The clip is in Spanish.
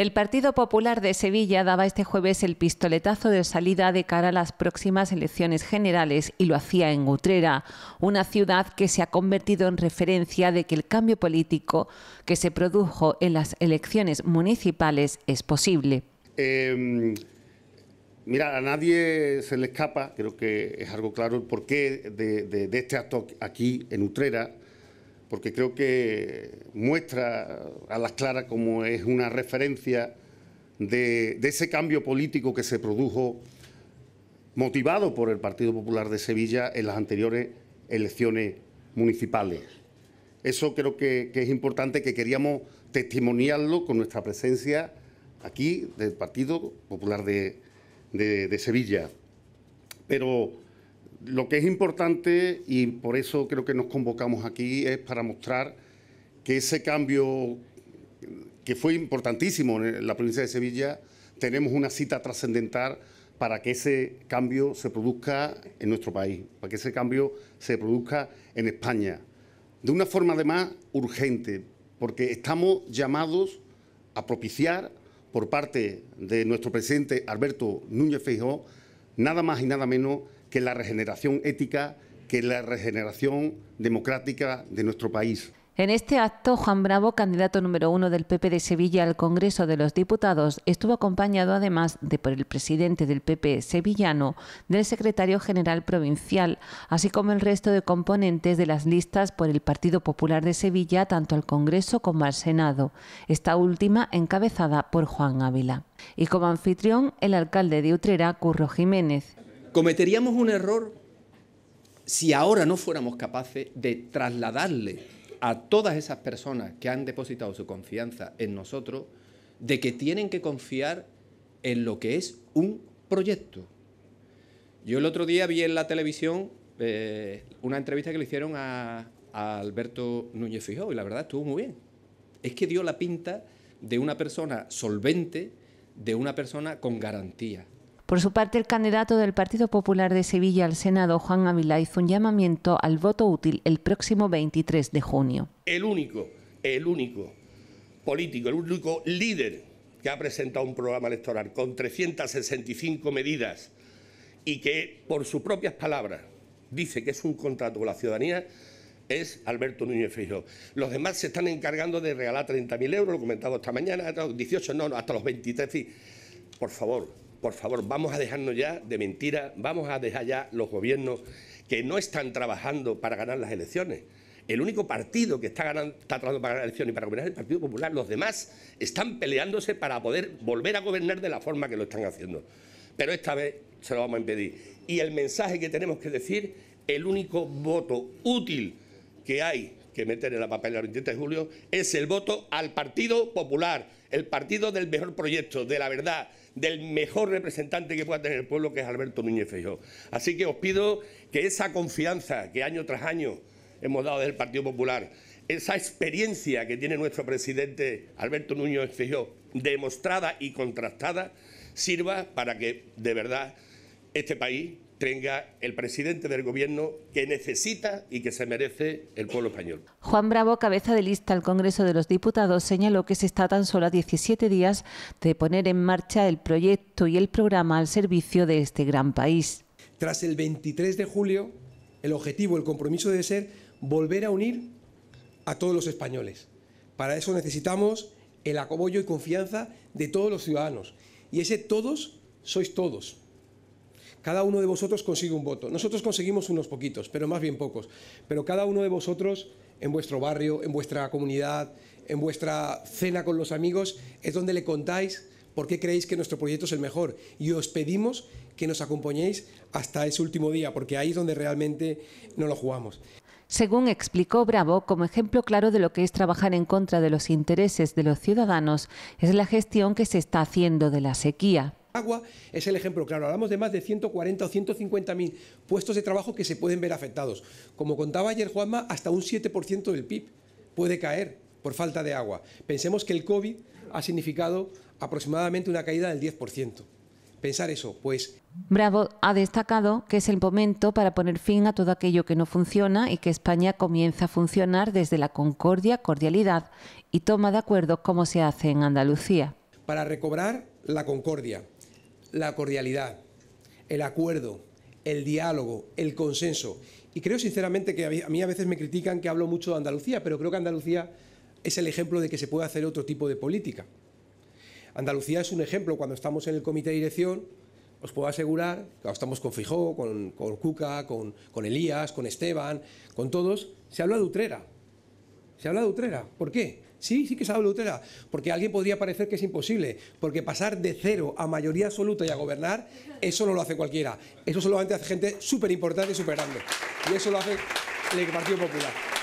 El Partido Popular de Sevilla daba este jueves el pistoletazo de salida de cara a las próximas elecciones generales y lo hacía en Utrera, una ciudad que se ha convertido en referencia de que el cambio político que se produjo en las elecciones municipales es posible. Em, mira, a nadie se le escapa, creo que es algo claro el porqué de este acto aquí en Utrera, porque creo que muestra a las claras como es una referencia de, ese cambio político que se produjo motivado por el Partido Popular de Sevilla en las anteriores elecciones municipales. Eso creo que, es importante, que queríamos testimoniarlo con nuestra presencia aquí del Partido Popular de, de Sevilla. Pero lo que es importante, y por eso creo que nos convocamos aquí, es para mostrar que ese cambio que fue importantísimo en la provincia de Sevilla, tenemos una cita trascendental para que ese cambio se produzca en nuestro país, para que ese cambio se produzca en España. De una forma además urgente, porque estamos llamados a propiciar por parte de nuestro presidente Alberto Núñez Feijóo nada más y nada menos que la regeneración ética, que la regeneración democrática de nuestro país. En este acto, Juan Bravo, candidato número uno del PP de Sevilla al Congreso de los Diputados, estuvo acompañado además de por el presidente del PP sevillano, del secretario general provincial, así como el resto de componentes de las listas por el Partido Popular de Sevilla, tanto al Congreso como al Senado, esta última encabezada por Juan Ávila. Y como anfitrión, el alcalde de Utrera, Curro Jiménez. Cometeríamos un error si ahora no fuéramos capaces de trasladarle a todas esas personas que han depositado su confianza en nosotros, de que tienen que confiar en lo que es un proyecto. Yo el otro día vi en la televisión eh, una entrevista que le hicieron a, a Alberto Núñez Fijó y la verdad estuvo muy bien. Es que dio la pinta de una persona solvente, de una persona con garantía. Por su parte, el candidato del Partido Popular de Sevilla al Senado, Juan Ávila, hizo un llamamiento al voto útil el próximo 23 de junio. El único, el único político, el único líder que ha presentado un programa electoral con 365 medidas y que, por sus propias palabras, dice que es un contrato con la ciudadanía, es Alberto Núñez Feijóo. Los demás se están encargando de regalar 30.000 euros, lo comentado esta mañana, 18, no, hasta los 23. Por favor, por favor, vamos a dejarnos ya de mentiras, vamos a dejar ya los gobiernos que no están trabajando para ganar las elecciones. El único partido que está, trabajando para ganar elecciones y para gobernar es el Partido Popular. Los demás están peleándose para poder volver a gobernar de la forma que lo están haciendo. Pero esta vez se lo vamos a impedir. Y el mensaje que tenemos que decir, el único voto útil que hay que meter en la papelera el 27 de julio es el voto al Partido Popular, el partido del mejor proyecto, de la verdad, del mejor representante que pueda tener el pueblo, que es Alberto Núñez Feijóo. Así que os pido que esa confianza que año tras año hemos dado desde el Partido Popular, esa experiencia que tiene nuestro presidente Alberto Núñez Feijóo, demostrada y contrastada, sirva para que de verdad este país tenga el presidente del gobierno que necesita y que se merece el pueblo español. Juan Bravo, cabeza de lista al Congreso de los Diputados, señaló que se está tan solo a 17 días de poner en marcha el proyecto y el programa al servicio de este gran país. Tras el 23 de julio, el objetivo, el compromiso debe ser volver a unir a todos los españoles. Para eso necesitamos el acogollo y confianza de todos los ciudadanos. Y ese todos sois todos. Cada uno de vosotros consigue un voto. Nosotros conseguimos unos poquitos, pero más bien pocos. Pero cada uno de vosotros, en vuestro barrio, en vuestra comunidad, en vuestra cena con los amigos, es donde le contáis por qué creéis que nuestro proyecto es el mejor. Y os pedimos que nos acompañéis hasta ese último día, porque ahí es donde realmente no lo jugamos. Según explicó Bravo, como ejemplo claro de lo que es trabajar en contra de los intereses de los ciudadanos, es la gestión que se está haciendo de la sequía agua es el ejemplo claro. Hablamos de más de 140 o 150 mil puestos de trabajo que se pueden ver afectados. Como contaba ayer Juanma, hasta un 7% del PIB puede caer por falta de agua. Pensemos que el COVID ha significado aproximadamente una caída del 10%. Pensar eso, pues... Bravo ha destacado que es el momento para poner fin a todo aquello que no funciona y que España comienza a funcionar desde la concordia, cordialidad y toma de acuerdo como se hace en Andalucía. Para recobrar la concordia, la cordialidad, el acuerdo, el diálogo, el consenso. Y creo sinceramente que a mí a veces me critican que hablo mucho de Andalucía, pero creo que Andalucía es el ejemplo de que se puede hacer otro tipo de política. Andalucía es un ejemplo, cuando estamos en el comité de dirección, os puedo asegurar, cuando estamos con Fijó, con, Cuca, con, con Elías, con Esteban, con todos, se habla de Utrera. Se habla de Utrera. ¿Por qué? Sí, sí que sabe Lutera, porque alguien podría parecer que es imposible, porque pasar de cero a mayoría absoluta y a gobernar, eso no lo hace cualquiera. Eso solamente hace gente súper importante y súper grande. Y eso lo hace el Partido Popular.